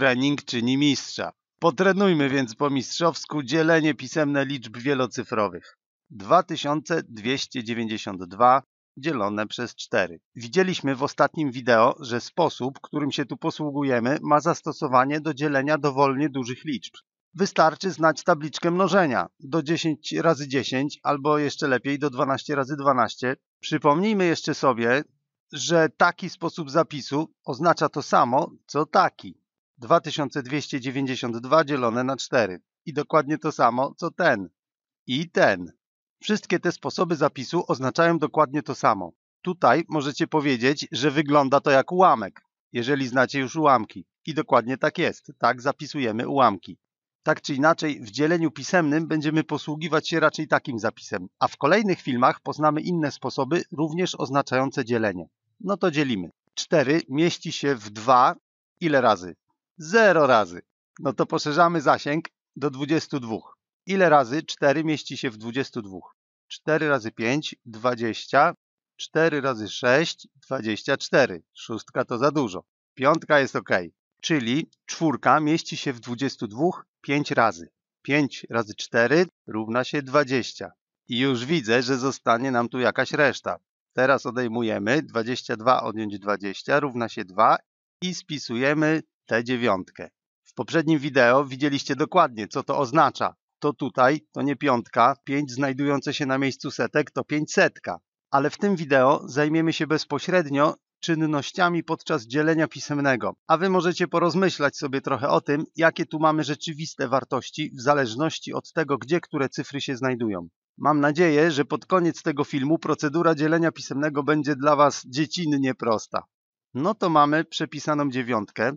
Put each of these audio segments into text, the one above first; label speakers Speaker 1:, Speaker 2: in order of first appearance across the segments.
Speaker 1: trening czyni mistrza. Potrenujmy więc po mistrzowsku dzielenie pisemne liczb wielocyfrowych. 2292 dzielone przez 4. Widzieliśmy w ostatnim wideo, że sposób, którym się tu posługujemy, ma zastosowanie do dzielenia dowolnie dużych liczb. Wystarczy znać tabliczkę mnożenia do 10 razy 10 albo jeszcze lepiej do 12 razy 12. Przypomnijmy jeszcze sobie, że taki sposób zapisu oznacza to samo co taki. 2292 dzielone na 4 i dokładnie to samo co ten i ten. Wszystkie te sposoby zapisu oznaczają dokładnie to samo. Tutaj możecie powiedzieć, że wygląda to jak ułamek, jeżeli znacie już ułamki. I dokładnie tak jest, tak zapisujemy ułamki. Tak czy inaczej, w dzieleniu pisemnym będziemy posługiwać się raczej takim zapisem, a w kolejnych filmach poznamy inne sposoby, również oznaczające dzielenie. No to dzielimy. 4 mieści się w 2 ile razy? 0 razy. No to poszerzamy zasięg do 22. Ile razy 4 mieści się w 22? 4 razy 5, 20. 4 razy 6, 24. Szóstka to za dużo. Piątka jest ok. Czyli czwórka mieści się w 22 5 razy. 5 razy 4 równa się 20. I już widzę, że zostanie nam tu jakaś reszta. Teraz odejmujemy 22 odjąć 20 równa się 2 i spisujemy T9. W poprzednim wideo widzieliście dokładnie, co to oznacza. To tutaj, to nie piątka, 5 znajdujące się na miejscu setek to 500. Ale w tym wideo zajmiemy się bezpośrednio czynnościami podczas dzielenia pisemnego, a Wy możecie porozmyślać sobie trochę o tym, jakie tu mamy rzeczywiste wartości w zależności od tego, gdzie które cyfry się znajdują. Mam nadzieję, że pod koniec tego filmu procedura dzielenia pisemnego będzie dla Was dziecinnie prosta. No to mamy przepisaną dziewiątkę,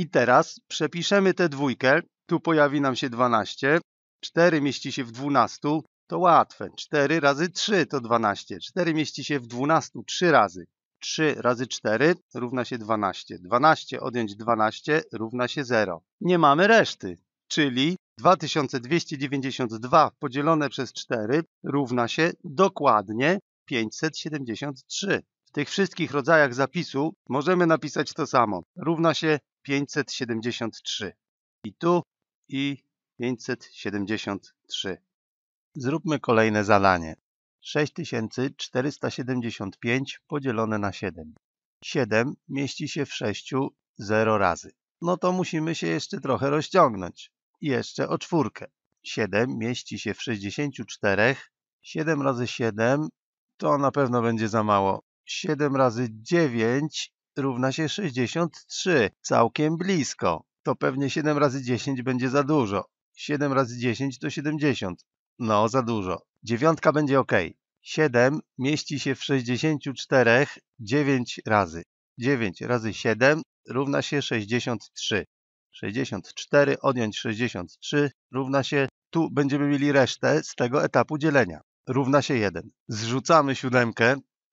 Speaker 1: I teraz przepiszemy tę dwójkę, tu pojawi nam się 12, 4 mieści się w 12, to łatwe, 4 razy 3 to 12, 4 mieści się w 12 3 razy, 3 razy 4 równa się 12, 12 odjąć 12 równa się 0. Nie mamy reszty, czyli 2292 podzielone przez 4 równa się dokładnie 573. W tych wszystkich rodzajach zapisu możemy napisać to samo. Równa się 573. I tu, i 573. Zróbmy kolejne zadanie. 6475 podzielone na 7. 7 mieści się w 6 0 razy. No to musimy się jeszcze trochę rozciągnąć. I jeszcze o czwórkę. 7 mieści się w 64. 7 razy 7 to na pewno będzie za mało. 7 razy 9 równa się 63. Całkiem blisko. To pewnie 7 razy 10 będzie za dużo. 7 razy 10 to 70. No, za dużo. Dziewiątka będzie ok. 7 mieści się w 64 9 razy. 9 razy 7 równa się 63. 64 odjąć 63 równa się, tu będziemy mieli resztę z tego etapu dzielenia, równa się 1. Zrzucamy siódemkę,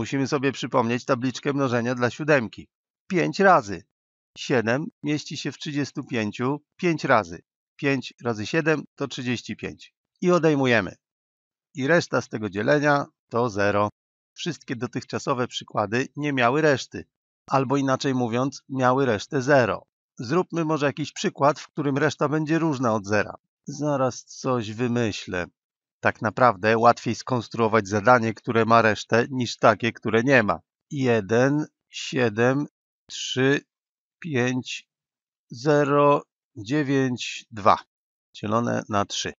Speaker 1: Musimy sobie przypomnieć tabliczkę mnożenia dla siódemki. 5 razy. 7 mieści się w 35 5 razy. 5 razy 7 to 35. I odejmujemy. I reszta z tego dzielenia to 0. Wszystkie dotychczasowe przykłady nie miały reszty. Albo inaczej mówiąc, miały resztę 0. Zróbmy może jakiś przykład, w którym reszta będzie różna od zera. Zaraz coś wymyślę. Tak naprawdę łatwiej skonstruować zadanie, które ma resztę, niż takie, które nie ma. 1, 7, 3, 5, 0, 9, 2 dzielone na 3.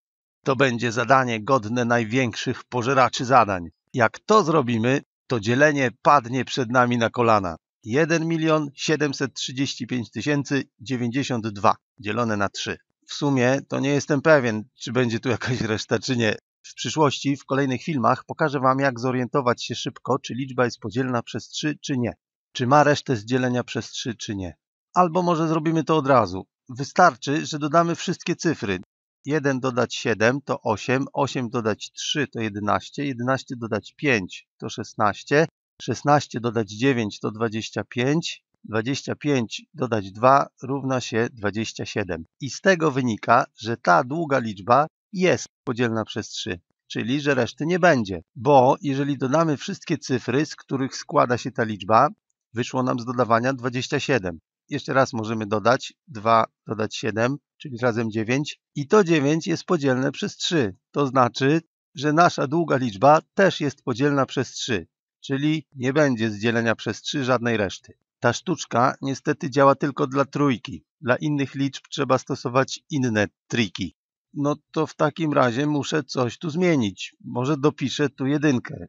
Speaker 1: To będzie zadanie godne największych pożeraczy zadań. Jak to zrobimy, to dzielenie padnie przed nami na kolana. 1 735 tysięcy 92 dzielone na 3. W sumie to nie jestem pewien, czy będzie tu jakaś reszta, czy nie. W przyszłości, w kolejnych filmach, pokażę Wam, jak zorientować się szybko, czy liczba jest podzielna przez 3, czy nie. Czy ma resztę z dzielenia przez 3, czy nie. Albo może zrobimy to od razu. Wystarczy, że dodamy wszystkie cyfry. 1 dodać 7 to 8, 8 dodać 3 to 11, 11 dodać 5 to 16, 16 dodać 9 to 25, 25 dodać 2 równa się 27. I z tego wynika, że ta długa liczba jest podzielna przez 3, czyli że reszty nie będzie, bo jeżeli dodamy wszystkie cyfry, z których składa się ta liczba, wyszło nam z dodawania 27. Jeszcze raz możemy dodać 2 dodać 7, czyli razem 9 i to 9 jest podzielne przez 3. To znaczy, że nasza długa liczba też jest podzielna przez 3, czyli nie będzie z dzielenia przez 3 żadnej reszty. Ta sztuczka niestety działa tylko dla trójki. Dla innych liczb trzeba stosować inne triki no to w takim razie muszę coś tu zmienić. Może dopiszę tu jedynkę.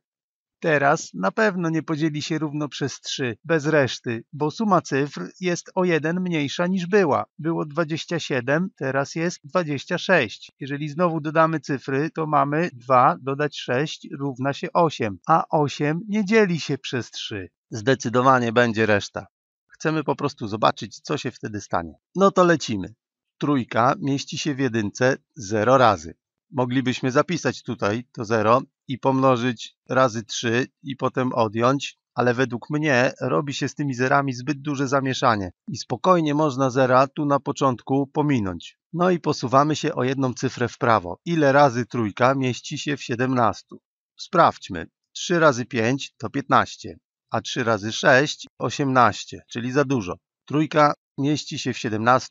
Speaker 1: Teraz na pewno nie podzieli się równo przez 3, bez reszty, bo suma cyfr jest o 1 mniejsza niż była. Było 27, teraz jest 26. Jeżeli znowu dodamy cyfry, to mamy 2 dodać 6 równa się 8, a 8 nie dzieli się przez 3. Zdecydowanie będzie reszta. Chcemy po prostu zobaczyć, co się wtedy stanie. No to lecimy. Trójka mieści się w jedynce 0 razy. Moglibyśmy zapisać tutaj to 0 i pomnożyć razy 3 i potem odjąć, ale według mnie robi się z tymi zerami zbyt duże zamieszanie i spokojnie można zera tu na początku pominąć. No i posuwamy się o jedną cyfrę w prawo. Ile razy trójka mieści się w 17? Sprawdźmy. 3 razy 5 to 15, a 3 razy 6 18, czyli za dużo. Trójka mieści się w 17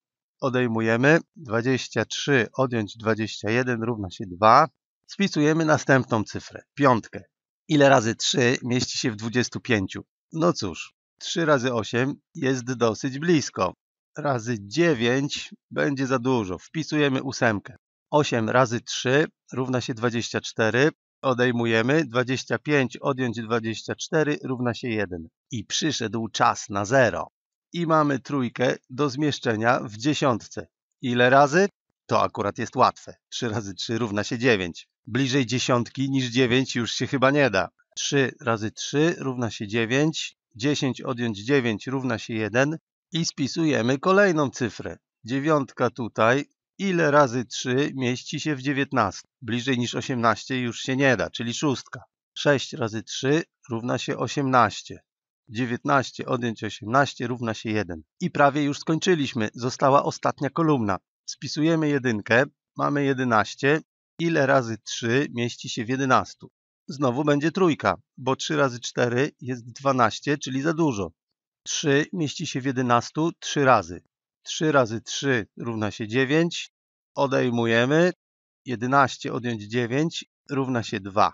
Speaker 1: odejmujemy. 23 odjąć 21 równa się 2. Spisujemy następną cyfrę, piątkę. Ile razy 3 mieści się w 25? No cóż, 3 razy 8 jest dosyć blisko. Razy 9 będzie za dużo. Wpisujemy ósemkę. 8 razy 3 równa się 24. Odejmujemy 25 odjąć 24 równa się 1. I przyszedł czas na 0 i mamy trójkę do zmieszczenia w dziesiątce. Ile razy? To akurat jest łatwe. 3 razy 3 równa się 9. Bliżej dziesiątki niż 9 już się chyba nie da. 3 razy 3 równa się 9. 10 odjąć 9 równa się 1. I spisujemy kolejną cyfrę. Dziewiątka tutaj. Ile razy 3 mieści się w 19? Bliżej niż 18 już się nie da, czyli szóstka. 6 razy 3 równa się 18. 19, odjąć 18 równa się 1. I prawie już skończyliśmy. Została ostatnia kolumna. Spisujemy jedynkę, mamy 11. Ile razy 3 mieści się w 11? Znowu będzie trójka, bo 3 razy 4 jest 12, czyli za dużo. 3 mieści się w 11 3 razy. 3 razy 3 równa się 9. Odejmujemy. 11 odjąć 9 równa się 2.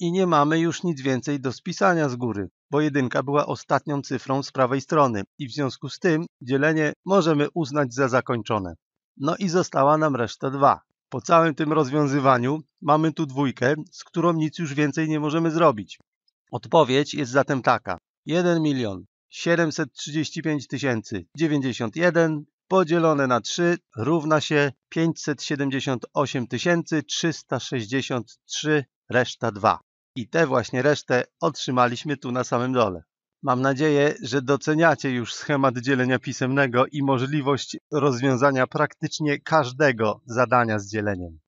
Speaker 1: I nie mamy już nic więcej do spisania z góry bo jedynka była ostatnią cyfrą z prawej strony i w związku z tym dzielenie możemy uznać za zakończone. No i została nam reszta 2. Po całym tym rozwiązywaniu mamy tu dwójkę, z którą nic już więcej nie możemy zrobić. Odpowiedź jest zatem taka. 1 milion 735 tysięcy 91 podzielone na 3 równa się 578 363 reszta 2. I tę właśnie resztę otrzymaliśmy tu na samym dole. Mam nadzieję, że doceniacie już schemat dzielenia pisemnego i możliwość rozwiązania praktycznie każdego zadania z dzieleniem.